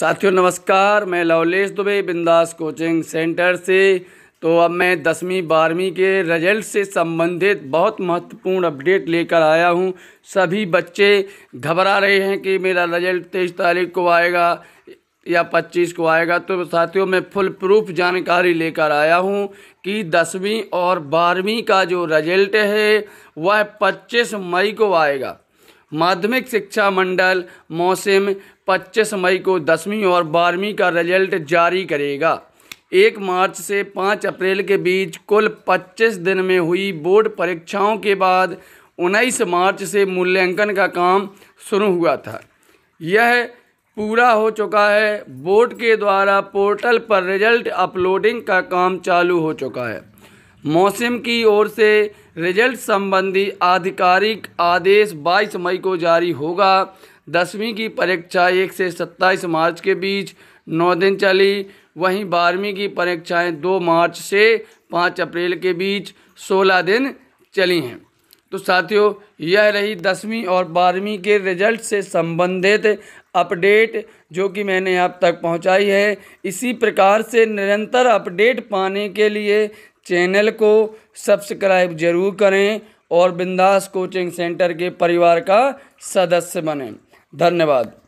साथियों नमस्कार मैं लवलेश दुबे बिंदास कोचिंग सेंटर से तो अब मैं दसवीं बारहवीं के रिजल्ट से संबंधित बहुत महत्वपूर्ण अपडेट लेकर आया हूं सभी बच्चे घबरा रहे हैं कि मेरा रिजल्ट तेईस तारीख को आएगा या पच्चीस को आएगा तो साथियों मैं फुल प्रूफ जानकारी लेकर आया हूँ कि दसवीं और बारहवीं का जो रिजल्ट है वह पच्चीस मई को आएगा माध्यमिक शिक्षा मंडल मौसम 25 मई को दसवीं और बारहवीं का रिजल्ट जारी करेगा एक मार्च से पाँच अप्रैल के बीच कुल पच्चीस दिन में हुई बोर्ड परीक्षाओं के बाद उन्नीस मार्च से मूल्यांकन का काम शुरू हुआ था यह पूरा हो चुका है बोर्ड के द्वारा पोर्टल पर रिजल्ट अपलोडिंग का काम चालू हो चुका है मौसम की ओर से रिजल्ट संबंधी आधिकारिक आदेश 22 मई को जारी होगा दसवीं की परीक्षा एक से 27 मार्च के बीच नौ दिन चली वहीं बारहवीं की परीक्षाएं 2 मार्च से 5 अप्रैल के बीच 16 दिन चली हैं तो साथियों यह रही दसवीं और बारहवीं के रिजल्ट से संबंधित अपडेट जो कि मैंने आप तक पहुंचाई है इसी प्रकार से निरंतर अपडेट पाने के लिए चैनल को सब्सक्राइब जरूर करें और बिंदास कोचिंग सेंटर के परिवार का सदस्य बनें धन्यवाद